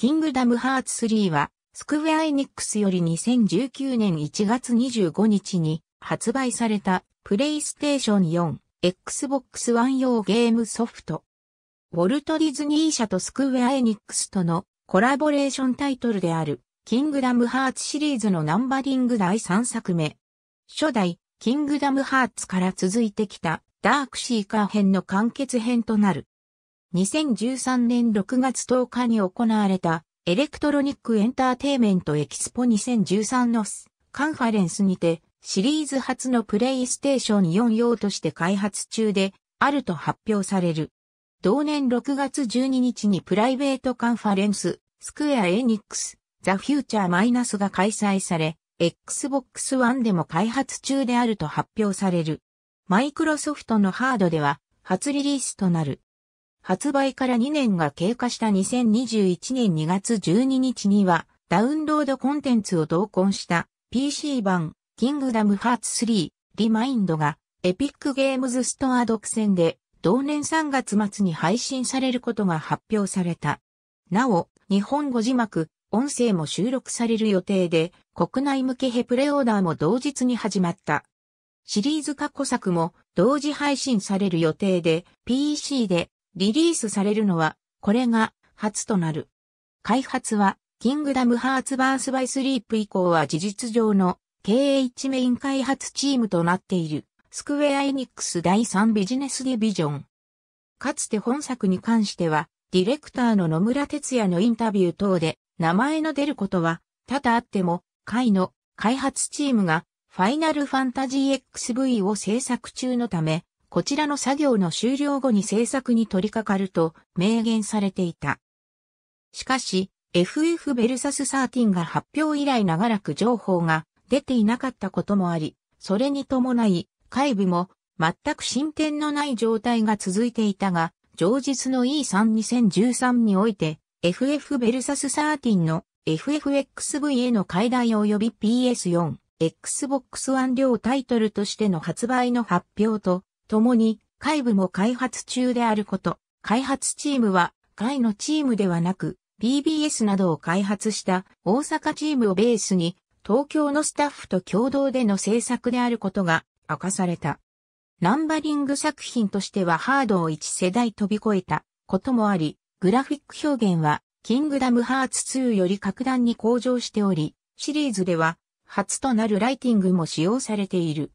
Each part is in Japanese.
キングダムハーツ3は、スクウェアエニックスより2019年1月25日に発売されたプレイステーション4、Xbox One 用ゲームソフト。ウォルト・ディズニー社とスクウェア・エニックスとのコラボレーションタイトルである、キングダム・ハーツシリーズのナンバリング第3作目。初代、キングダム・ハーツから続いてきた、ダーク・シーカー編の完結編となる。2013年6月10日に行われたエレクトロニックエンターテイメントエキスポ2013のカンファレンスにてシリーズ初のプレイステーション4用として開発中であると発表される。同年6月12日にプライベートカンファレンススクエアエニックスザ・フューチャー・マイナスが開催され Xbox One でも開発中であると発表される。マイクロソフトのハードでは初リリースとなる。発売から2年が経過した2021年2月12日には、ダウンロードコンテンツを同梱した PC 版キングダムハーツ3リマインドがエピックゲームズストア独占で同年3月末に配信されることが発表された。なお、日本語字幕、音声も収録される予定で、国内向けヘプレオーダーも同日に始まった。シリーズ過去作も同時配信される予定で、PC でリリースされるのは、これが初となる。開発は、キングダムハーツバースバイスリープ以降は事実上の KH メイン開発チームとなっている、スクウェアエニックス第3ビジネスディビジョン。かつて本作に関しては、ディレクターの野村哲也のインタビュー等で、名前の出ることは、多々あっても、会の開発チームが、ファイナルファンタジー XV を制作中のため、こちらの作業の終了後に制作に取り掛かると明言されていた。しかし、FF ベルサス13が発表以来長らく情報が出ていなかったこともあり、それに伴い、海部も全く進展のない状態が続いていたが、上日の E32013 において、FF ベルサス13の FFXV への解題及び PS4、Xbox One 両タイトルとしての発売の発表と、ともに、外部も開発中であること、開発チームは、外のチームではなく、b b s などを開発した大阪チームをベースに、東京のスタッフと共同での制作であることが明かされた。ナンバリング作品としてはハードを1世代飛び越えたこともあり、グラフィック表現は、キングダムハーツ2より格段に向上しており、シリーズでは、初となるライティングも使用されている。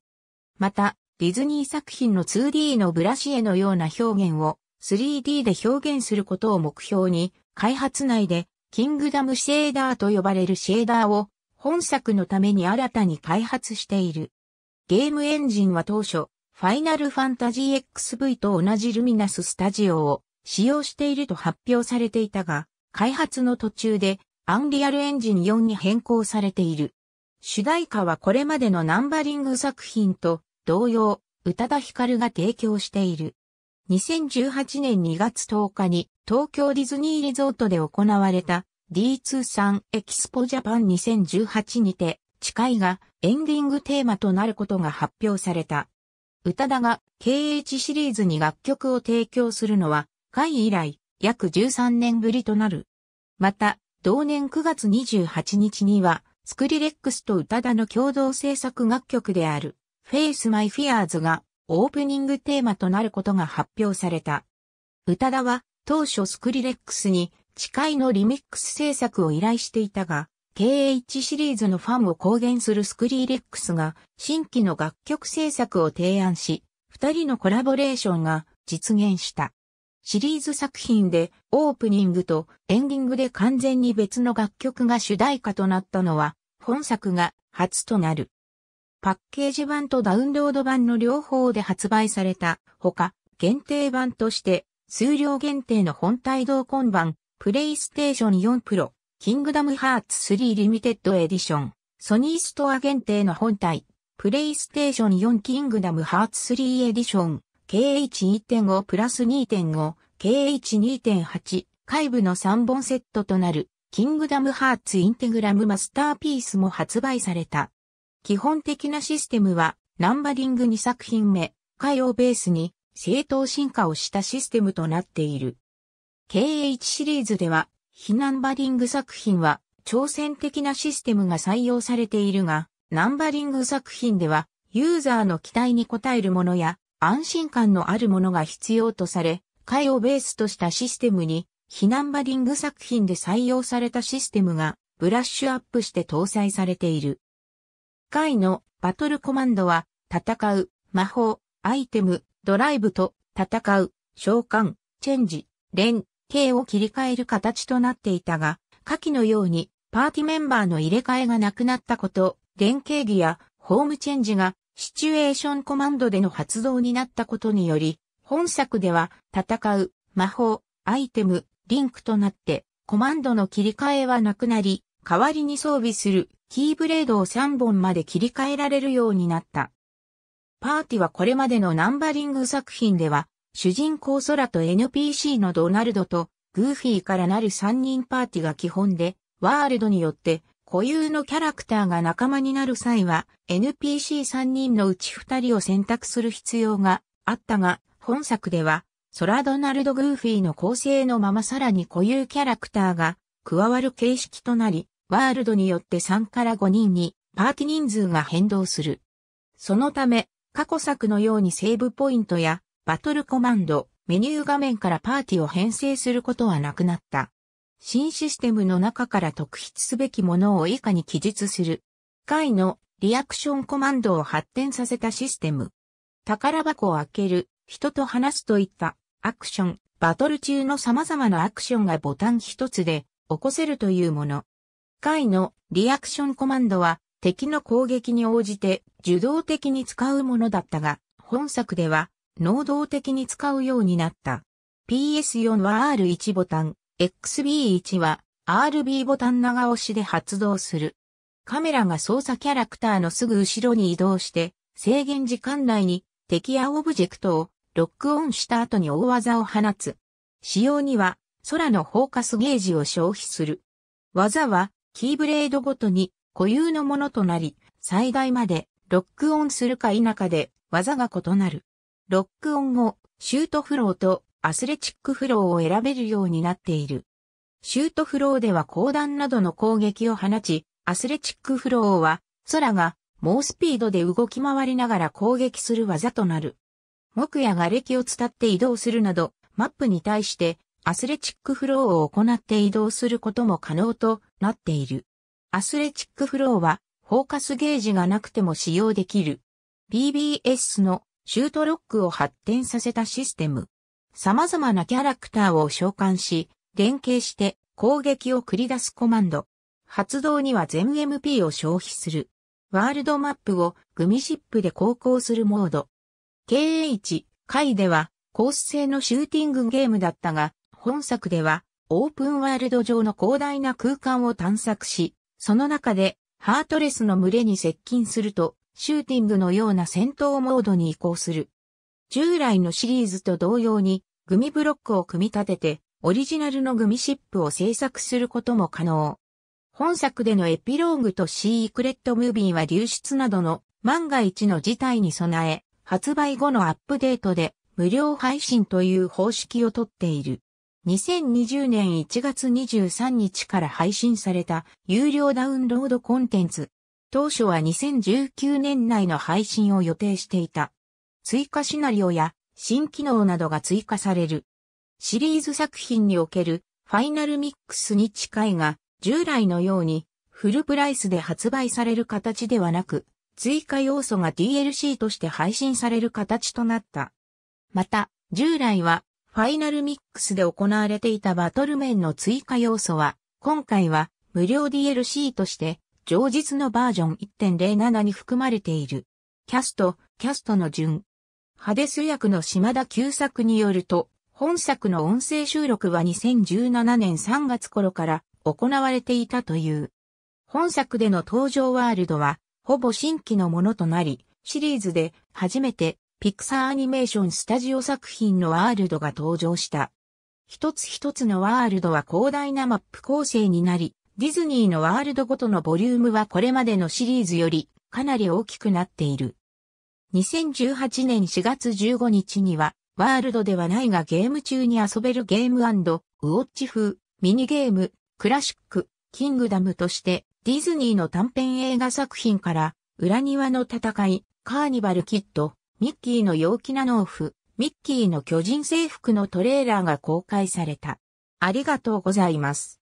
また、ディズニー作品の 2D のブラシ絵のような表現を 3D で表現することを目標に、開発内でキングダムシェーダーと呼ばれるシェーダーを本作のために新たに開発している。ゲームエンジンは当初、ファイナルファンタジー XV と同じルミナススタジオを使用していると発表されていたが、開発の途中でアンリアルエンジン4に変更されている。主題歌はこれまでのナンバリング作品と同様、宇多田ヒカルが提供している。2018年2月10日に東京ディズニーリゾートで行われた D23 エキスポジャパン2018にて、誓いがエンディングテーマとなることが発表された。宇多田が KH シリーズに楽曲を提供するのは、会以来約13年ぶりとなる。また、同年9月28日には、スクリレックスと宇多田の共同制作楽曲である。Face My Fears がオープニングテーマとなることが発表された。宇多田は当初スクリレックスに誓いのリミックス制作を依頼していたが、KH シリーズのファンを公言するスクリレックスが新規の楽曲制作を提案し、二人のコラボレーションが実現した。シリーズ作品でオープニングとエンディングで完全に別の楽曲が主題歌となったのは本作が初となる。パッケージ版とダウンロード版の両方で発売されたほか、限定版として、数量限定の本体同梱版、プレイステーション4プロ、キングダムハーツ3リミテッドエディション、ソニーストア限定の本体、プレイステーション4キングダムハーツ3エディション、k h 2 5プラス2.5、KH2.8、外部の3本セットとなる、キングダムハーツインテグラムマスターピースも発売された。基本的なシステムは、ナンバリング2作品目、海洋ベースに、正当進化をしたシステムとなっている。KH シリーズでは、非ナンバリング作品は、挑戦的なシステムが採用されているが、ナンバリング作品では、ユーザーの期待に応えるものや、安心感のあるものが必要とされ、回をベースとしたシステムに、非ナンバリング作品で採用されたシステムが、ブラッシュアップして搭載されている。回のバトルコマンドは、戦う、魔法、アイテム、ドライブと、戦う、召喚、チェンジ、連、携を切り替える形となっていたが、下記のように、パーティメンバーの入れ替えがなくなったこと、連携儀やホームチェンジがシチュエーションコマンドでの発動になったことにより、本作では戦う、魔法、アイテム、リンクとなって、コマンドの切り替えはなくなり、代わりに装備するキーブレードを3本まで切り替えられるようになった。パーティはこれまでのナンバリング作品では、主人公空と NPC のドナルドとグーフィーからなる3人パーティが基本で、ワールドによって固有のキャラクターが仲間になる際は、NPC3 人のうち2人を選択する必要があったが、本作では、空ドナルド・グーフィーの構成のままさらに固有キャラクターが加わる形式となり、ワールドによって3から5人にパーティ人数が変動する。そのため、過去作のようにセーブポイントやバトルコマンド、メニュー画面からパーティを編成することはなくなった。新システムの中から特筆すべきものを以下に記述する。回のリアクションコマンドを発展させたシステム。宝箱を開ける、人と話すといったアクション、バトル中の様々なアクションがボタン一つで起こせるというもの。回のリアクションコマンドは敵の攻撃に応じて受動的に使うものだったが、本作では能動的に使うようになった。PS4 は R1 ボタン、XB1 は RB ボタン長押しで発動する。カメラが操作キャラクターのすぐ後ろに移動して、制限時間内に敵やオブジェクトをロックオンした後に大技を放つ。仕様には空のフォーカスゲージを消費する。技はキーブレードごとに固有のものとなり、最大までロックオンするか否かで技が異なる。ロックオン後、シュートフローとアスレチックフローを選べるようになっている。シュートフローでは高弾などの攻撃を放ち、アスレチックフローは空が猛スピードで動き回りながら攻撃する技となる。木や瓦礫を伝って移動するなど、マップに対してアスレチックフローを行って移動することも可能となっている。アスレチックフローは、フォーカスゲージがなくても使用できる。BBS のシュートロックを発展させたシステム。様々なキャラクターを召喚し、連携して攻撃を繰り出すコマンド。発動には全 MP を消費する。ワールドマップをグミシップで航行するモード。KH 回ではコース製のシューティングゲームだったが、本作では、オープンワールド上の広大な空間を探索し、その中で、ハートレスの群れに接近すると、シューティングのような戦闘モードに移行する。従来のシリーズと同様に、グミブロックを組み立てて、オリジナルのグミシップを制作することも可能。本作でのエピローグとシークレットムービーは流出などの万が一の事態に備え、発売後のアップデートで無料配信という方式をとっている。2020年1月23日から配信された有料ダウンロードコンテンツ。当初は2019年内の配信を予定していた。追加シナリオや新機能などが追加される。シリーズ作品におけるファイナルミックスに近いが、従来のようにフルプライスで発売される形ではなく、追加要素が DLC として配信される形となった。また、従来はファイナルミックスで行われていたバトル面の追加要素は、今回は無料 DLC として、上日のバージョン1.07に含まれている。キャスト、キャストの順。ハデス役の島田久作によると、本作の音声収録は2017年3月頃から行われていたという。本作での登場ワールドは、ほぼ新規のものとなり、シリーズで初めてピクサーアニメーションスタジオ作品のワールドが登場した。一つ一つのワールドは広大なマップ構成になり、ディズニーのワールドごとのボリュームはこれまでのシリーズよりかなり大きくなっている。2018年4月15日には、ワールドではないがゲーム中に遊べるゲームウォッチ風、ミニゲーム、クラシック、キングダムとして、ディズニーの短編映画作品から、裏庭の戦い、カーニバルキッド、ミッキーの陽気な農夫、ミッキーの巨人制服のトレーラーが公開された。ありがとうございます。